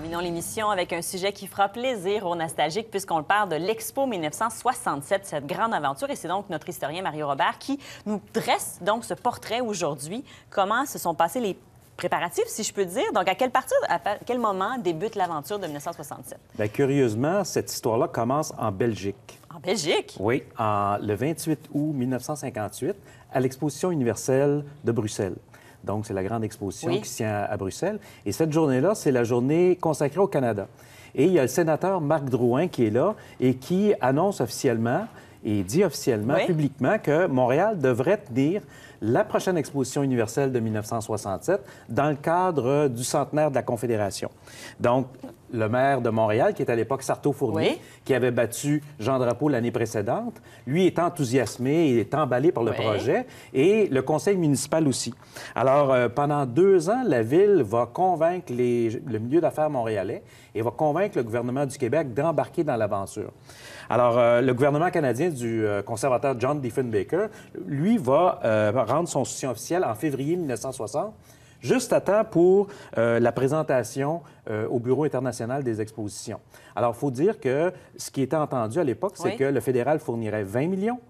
Terminons l'émission avec un sujet qui fera plaisir aux nostalgiques puisqu'on parle de l'Expo 1967, cette grande aventure. Et c'est donc notre historien Mario Robert qui nous dresse donc ce portrait aujourd'hui. Comment se sont passés les préparatifs, si je peux dire. Donc, à quelle partir, à quel moment débute l'aventure de 1967? Bien, curieusement, cette histoire-là commence en Belgique. En Belgique? Oui, en, le 28 août 1958, à l'exposition universelle de Bruxelles. Donc, c'est la grande exposition qui se tient à Bruxelles. Et cette journée-là, c'est la journée consacrée au Canada. Et il y a le sénateur Marc Drouin qui est là et qui annonce officiellement et dit officiellement, publiquement, que Montréal devrait tenir la prochaine exposition universelle de 1967 dans le cadre du centenaire de la Confédération. Donc, le maire de Montréal, qui est à l'époque Sarto Fournier, qui avait battu Jean Drapeau l'année précédente, lui est enthousiasmé, il est emballé par le projet, et le conseil municipal aussi. Alors, euh, pendant deux ans, la ville va convaincre les... le milieu d'affaires montréalais et va convaincre le gouvernement du Québec d'embarquer dans l'aventure. Alors, euh, le gouvernement canadien du euh, conservateur John Diefenbaker, lui, va rendre son soutien officiel en février 1960 juste à temps pour euh, la présentation euh, au Bureau international des expositions. Alors, il faut dire que ce qui était entendu à l'époque, c'est que le fédéral fournirait 20 millions,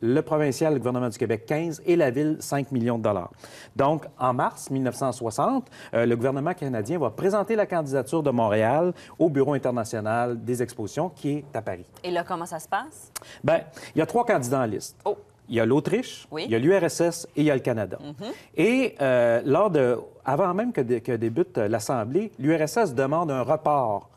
le provincial, le gouvernement du Québec, 15 et la ville, 5 millions de dollars. Donc, en mars 1960, euh, le gouvernement canadien va présenter la candidature de Montréal au Bureau international des expositions qui est à Paris. Et là, comment ça se passe? Bien, il y a trois candidats en liste. Oh il y a l'Autriche, il y a l'URSS et il y a le Canada. Mhm. Et euh, lors de, avant même que, débute l'Assemblée, l'URSS demande un report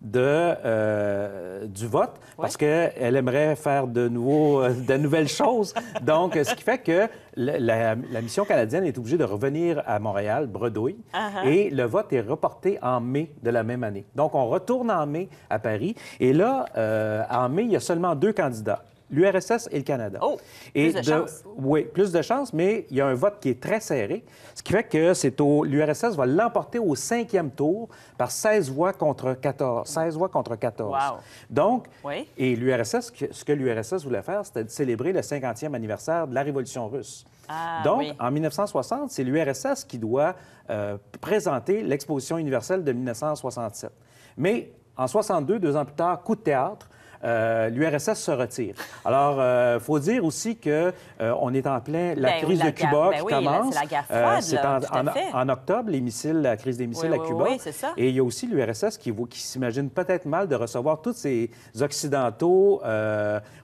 de, euh, du vote parce qu'elle aimerait faire de, nouveau, euh, de nouvelles choses. Donc, ce qui fait que la, mission canadienne est obligée de revenir à Montréal, bredouille, uh-huh. et le vote est reporté en mai de la même année. Donc, on retourne en mai à Paris. Et là, en mai, il y a seulement deux candidats l'URSS et le Canada. Oh, et plus de, chance. Oui, plus de chance, mais il y a un vote qui est très serré, ce qui fait que c'est au... l'URSS va l'emporter au cinquième tour par 16 voix contre 14. 16 voix contre 14. Wow. Donc, et l'URSS, ce que l'URSS voulait faire, c'était de célébrer le 50e anniversaire de la Révolution russe. Ah, Donc, en 1960, c'est l'URSS qui doit euh, présenter l'exposition universelle de 1967. Mais en 62, deux ans plus tard, coup de théâtre, euh, l'URSS se retire. Alors, il euh, faut dire aussi que euh, on est en plein la ben crise de Cuba ben qui commence. C'est la guerre froide. c'est en, octobre les missiles, la crise des missiles à Cuba. Oui, ça. Et il y a aussi l'URSS qui, qui s'imagine peut-être mal de recevoir tous ces occidentaux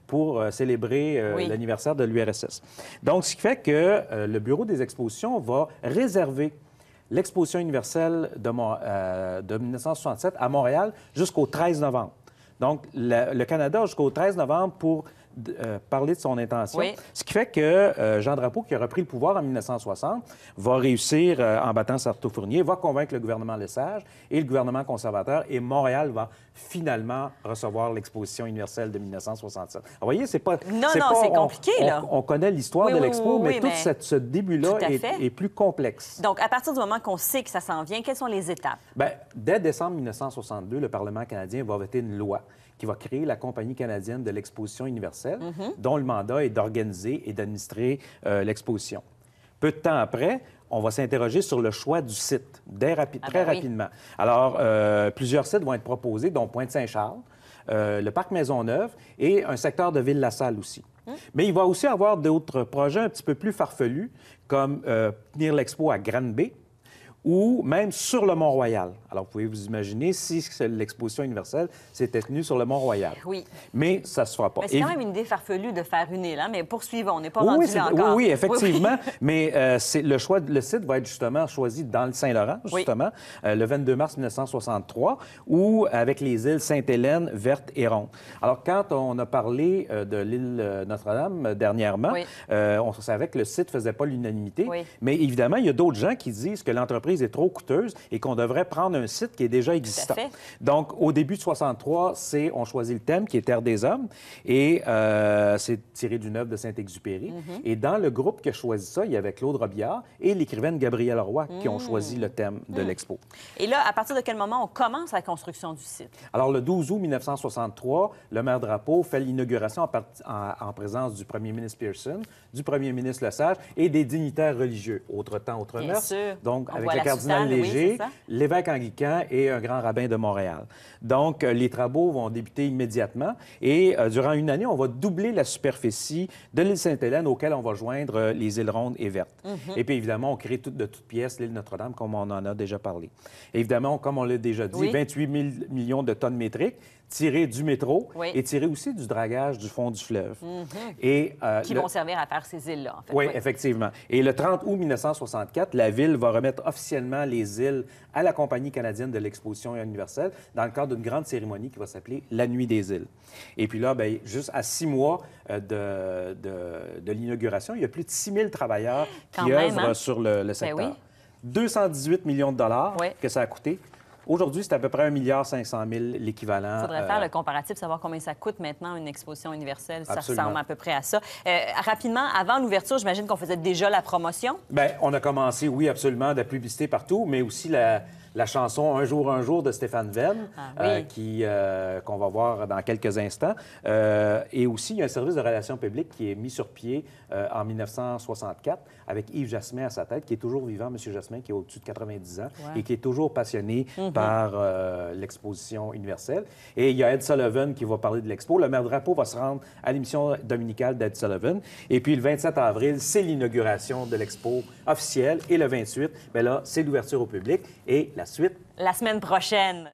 pour célébrer l'anniversaire de l'URSS. Donc, ce qui fait que le bureau des expositions va réserver l'exposition universelle de, 1967 à Montréal jusqu'au 13 novembre. Donc, le, Canada jusqu'au 13 novembre pour euh, parler de son intention. Ce qui fait que euh, Jean Drapeau, qui a repris le pouvoir en 1960, va réussir euh, en battant Sarto Fournier, va convaincre le gouvernement Lesage et le gouvernement conservateur, et Montréal va finalement recevoir l'exposition universelle de 1967. vous voyez, c'est pas... Non, non, c'est compliqué, là. On, connaît l'histoire de l'expo, mais, tout ce début-là est, est, plus complexe. Donc, à partir du moment qu'on sait que ça s'en vient, quelles sont les étapes? Bien, dès décembre 1962, le Parlement canadien va voter une loi qui va créer la Compagnie canadienne de l'exposition universelle, mhm. dont le mandat est d'organiser et d'administrer euh, l'exposition. Peu de temps après, on va s'interroger sur le choix du site, ah très ben rapidement. Alors, euh, plusieurs sites vont être proposés, dont Pointe-Saint-Charles, euh, le parc Maisonneuve et un secteur de Ville-la-Salle aussi. Hein? Mais il va aussi avoir d'autres projets un petit peu plus farfelus, comme tenir l'expo à Granby, ou même sur le Mont-Royal. Alors, vous pouvez vous imaginer si l'exposition universelle s'était tenue sur le Mont-Royal. Oui. Mais ça ne se fera pas. C'est quand même une idée farfelue de faire une île, hein? mais poursuivons, on n'est pas oui, là encore. Oui, oui effectivement, mais euh, c'est le choix, le site va être justement choisi dans le Saint-Laurent, justement, euh, le 22 mars 1963, ou avec les îles Sainte-Hélène, Verte et Ronde. Alors, quand on a parlé euh, de l'île Notre-Dame dernièrement, on savait que le site ne faisait pas l'unanimité, mais évidemment, il y a d'autres gens qui disent que l'entreprise est trop coûteuse et qu'on devrait prendre un site qui est déjà existant. Donc, au début de 63, c'est on choisit le thème qui est Terre des hommes et euh, c'est tiré d'une œuvre de Saint-Exupéry. Mhm. Et dans le groupe qui a choisi ça, il y avait Claude Robillard et l'écrivaine Gabrielle Roy qui ont mmh. choisi le thème de mmh. l'expo. Et là, à partir de quel moment on commence la construction du site? Alors, le 12 août 1963, le maire Drapeau fait l'inauguration en, présence du premier ministre Pearson, du premier ministre Lesage et des dignitaires religieux. Autre temps, autre mer. Donc, on avec la cardinal Léger, l'évêque anglican et un grand rabbin de Montréal. Donc, euh, les travaux vont débuter immédiatement et euh, durant une année, on va doubler la superficie de l'île Sainte-Hélène auquel on va joindre euh, les îles Rondes et Vertes. Mhm. Et puis, évidemment, on crée de toutes pièces l'île Notre-Dame, comme on en a déjà parlé. évidemment, comme on l'a déjà dit, 28 millions de tonnes métriques, tirées du métro et tirées aussi du dragage du fond du fleuve. Mhm. et, Qui vont servir à faire ces îles-là, en fait. oui, effectivement. Et le 30 août 1964, la ville va remettre officiellement les îles à la Compagnie canadienne de l'exposition universelle dans le cadre d'une grande cérémonie qui va s'appeler La Nuit des îles. Et puis là, bien, juste à six mois euh, de, l'inauguration, il y a plus de 6 000 travailleurs qui œuvrent hein? sur le, le ben secteur. 218 millions de dollars que ça a coûté. Aujourd'hui, c'est à peu près 1,5 milliard l'équivalent. Il faudrait faire euh, le comparatif, savoir combien ça coûte maintenant une exposition universelle. Ça ressemble à peu près à ça. Euh, rapidement, avant l'ouverture, j'imagine qu'on faisait déjà la promotion. Bien, on a commencé, oui, absolument, de la publicité partout, mais aussi la chanson Un jour, un jour de Stéphane Venn, ah euh, qui, qu'on va voir dans quelques instants. et aussi, il y a un service de relations publiques qui est mis sur pied en 1964 avec Yves Jasmin à sa tête, qui est toujours vivant, M. Jasmin, qui est au-dessus de 90 ans et qui est toujours passionné mm-hmm par euh, l'exposition universelle. Et il y a Ed Sullivan qui va parler de l'expo. Le maire Drapeau va se rendre à l'émission dominicale d'Ed Sullivan. Et puis le 27 avril, c'est l'inauguration de l'expo officielle. Et le 28, mais ben là, c'est l'ouverture au public. Et la suite? La semaine prochaine.